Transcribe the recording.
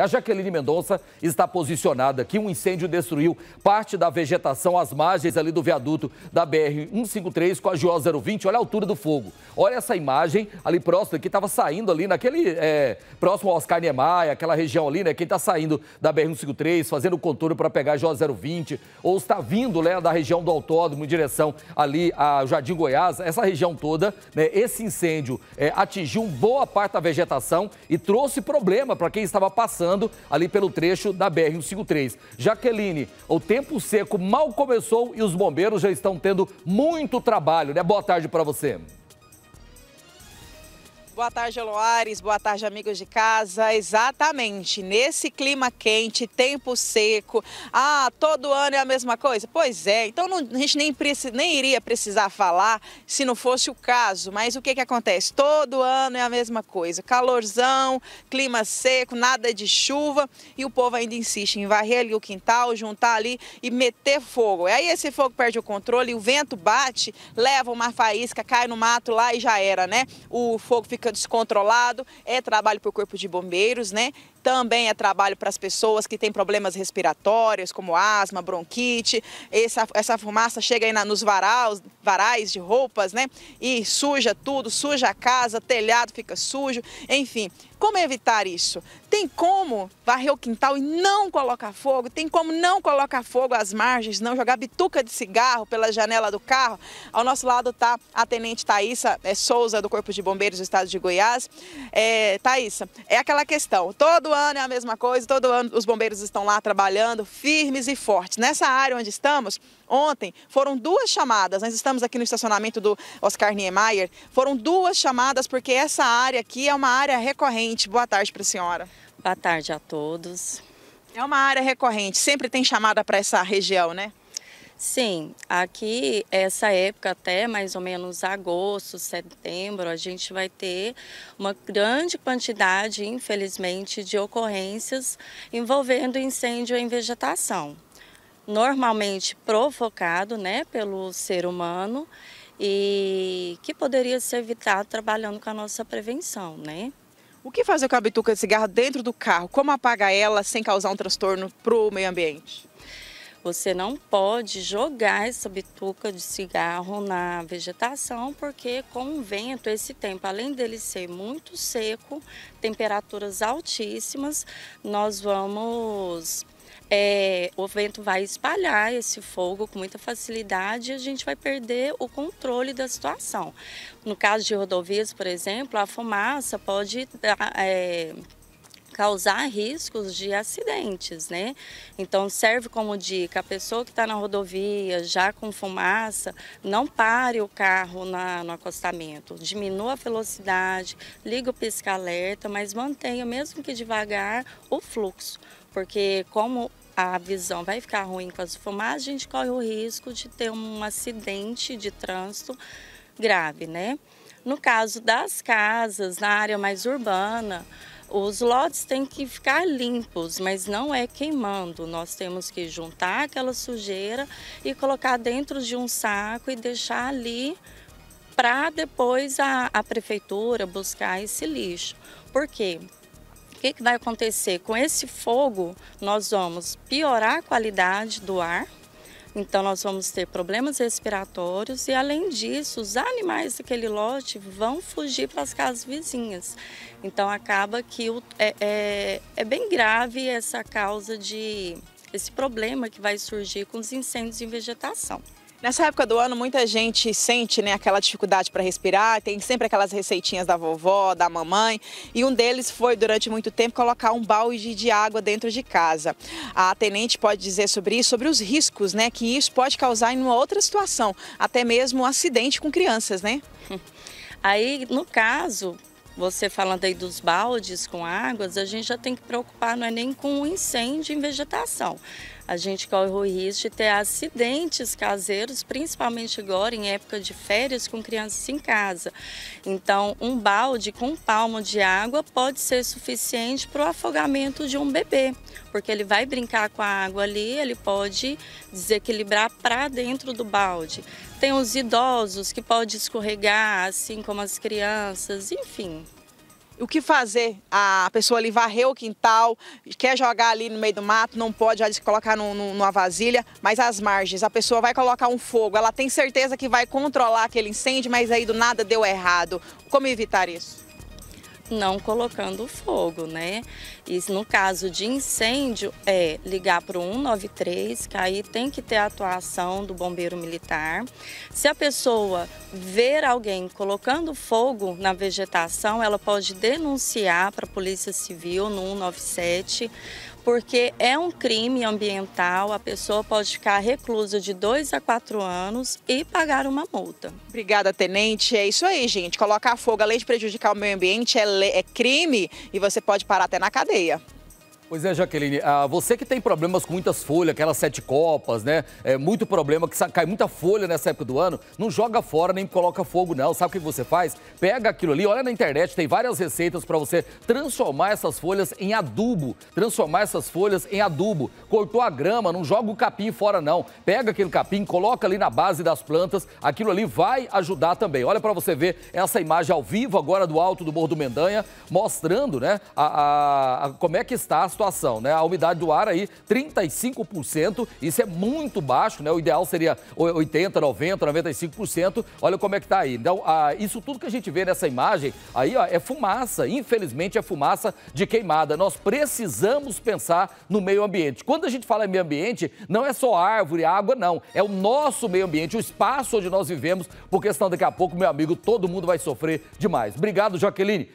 A Jaqueline Mendonça está posicionada aqui. Um incêndio destruiu parte da vegetação às margens ali do viaduto da BR-153 com a GO 020. Olha a altura do fogo. Olha essa imagem ali próximo, que estava saindo ali naquele... É, próximo ao Oscar Niemeyer, aquela região ali, né? Quem está saindo da BR-153, fazendo o contorno para pegar a GO 020, ou está vindo né, da região do autódromo em direção ali ao Jardim Goiás. Essa região toda, né, esse incêndio é, atingiu boa parte da vegetação e trouxe problema para quem estava passando passando ali pelo trecho da BR-153. Jaqueline, o tempo seco mal começou e os bombeiros já estão tendo muito trabalho, né? Boa tarde para você. Boa tarde, Loares. Boa tarde, amigos de casa. Exatamente, nesse clima quente, tempo seco. Ah, todo ano é a mesma coisa? Pois é, então não, a gente nem, nem iria precisar falar se não fosse o caso. Mas o que, que acontece? Todo ano é a mesma coisa. Calorzão, clima seco, nada de chuva e o povo ainda insiste em varrer ali o quintal, juntar ali e meter fogo. Aí esse fogo perde o controle, o vento bate, leva uma faísca, cai no mato lá e já era, né? O fogo fica descontrolado, é trabalho para o Corpo de Bombeiros, né? Também é trabalho para as pessoas que têm problemas respiratórios, como asma, bronquite. Essa, essa fumaça chega aí na, nos varais, varais de roupas, né? E suja tudo, suja a casa, telhado fica sujo, enfim. Como evitar isso? Tem como varrer o quintal e não colocar fogo? Tem como não colocar fogo às margens, não jogar bituca de cigarro pela janela do carro? Ao nosso lado está a Tenente Thaisa é Souza, do Corpo de Bombeiros do Estado de Goiás. É, Thaisa, é aquela questão, todo Todo ano é a mesma coisa, todo ano os bombeiros estão lá trabalhando firmes e fortes. Nessa área onde estamos, ontem foram duas chamadas, nós estamos aqui no estacionamento do Oscar Niemeyer, foram duas chamadas porque essa área aqui é uma área recorrente. Boa tarde para a senhora. Boa tarde a todos. É uma área recorrente, sempre tem chamada para essa região, né? Sim, aqui essa época até mais ou menos agosto, setembro, a gente vai ter uma grande quantidade, infelizmente, de ocorrências envolvendo incêndio em vegetação. Normalmente provocado né, pelo ser humano e que poderia ser evitado trabalhando com a nossa prevenção, né? O que fazer com a bituca de cigarro dentro do carro? Como apagar ela sem causar um transtorno para o meio ambiente? Você não pode jogar essa bituca de cigarro na vegetação, porque com o vento, esse tempo, além dele ser muito seco, temperaturas altíssimas, nós vamos é, o vento vai espalhar esse fogo com muita facilidade e a gente vai perder o controle da situação. No caso de rodovias, por exemplo, a fumaça pode é, causar riscos de acidentes, né? Então serve como dica, a pessoa que está na rodovia já com fumaça, não pare o carro na, no acostamento, diminua a velocidade, liga o pisca-alerta, mas mantenha, mesmo que devagar, o fluxo, porque como a visão vai ficar ruim com as fumaças, a gente corre o risco de ter um acidente de trânsito grave, né? No caso das casas, na área mais urbana, os lotes têm que ficar limpos, mas não é queimando. Nós temos que juntar aquela sujeira e colocar dentro de um saco e deixar ali para depois a, a, prefeitura buscar esse lixo. Por quê? O que, que vai acontecer? Com esse fogo, nós vamos piorar a qualidade do ar, então nós vamos ter problemas respiratórios e além disso, os animais daquele lote vão fugir para as casas vizinhas. Então acaba que o, é, é, é bem grave essa causa de esse problema que vai surgir com os incêndios em vegetação. Nessa época do ano, muita gente sente né, aquela dificuldade para respirar, tem sempre aquelas receitinhas da vovó, da mamãe, e um deles foi, durante muito tempo, colocar um balde de água dentro de casa. A tenente pode dizer sobre isso, sobre os riscos né, que isso pode causar em uma outra situação, até mesmo um acidente com crianças, né? Aí, no caso, você falando aí dos baldes com águas, a gente já tem que preocupar, não é nem com o incêndio em vegetação, a gente corre o risco de ter acidentes caseiros, principalmente agora em época de férias com crianças em casa. Então, um balde com um palmo de água pode ser suficiente para o afogamento de um bebê, porque ele vai brincar com a água ali, ele pode desequilibrar para dentro do balde. Tem os idosos que podem escorregar, assim como as crianças, enfim o que fazer? A pessoa ali varreu o quintal, quer jogar ali no meio do mato, não pode, já colocar no, no, numa vasilha, mas as margens, a pessoa vai colocar um fogo, ela tem certeza que vai controlar aquele incêndio, mas aí do nada deu errado. Como evitar isso? não colocando fogo, né? E no caso de incêndio, é ligar para o 193, que aí tem que ter a atuação do bombeiro militar. Se a pessoa ver alguém colocando fogo na vegetação, ela pode denunciar para a Polícia Civil no 197 porque é um crime ambiental, a pessoa pode ficar reclusa de dois a quatro anos e pagar uma multa. Obrigada, Tenente. É isso aí, gente. Colocar fogo, além de prejudicar o meio ambiente, é, é crime e você pode parar até na cadeia. Pois é, Jaqueline, ah, você que tem problemas com muitas folhas, aquelas sete copas, né? É muito problema, que cai muita folha nessa época do ano, não joga fora nem coloca fogo, não. Sabe o que você faz? Pega aquilo ali, olha na internet, tem várias receitas para você transformar essas folhas em adubo. Transformar essas folhas em adubo. Cortou a grama, não joga o capim fora, não. Pega aquele capim, coloca ali na base das plantas, aquilo ali vai ajudar também. Olha para você ver essa imagem ao vivo agora do alto do Morro do Mendanha, mostrando, né, a, a, a como é que está a situação situação, né? A umidade do ar aí, 35%, isso é muito baixo, né? O ideal seria 80, 90, 95%. Olha como é que tá aí. Então, isso tudo que a gente vê nessa imagem aí, ó, é fumaça. Infelizmente, é fumaça de queimada. Nós precisamos pensar no meio ambiente. Quando a gente fala em meio ambiente, não é só árvore, água, não. É o nosso meio ambiente, o espaço onde nós vivemos, porque senão daqui a pouco, meu amigo, todo mundo vai sofrer demais. Obrigado, Jaqueline.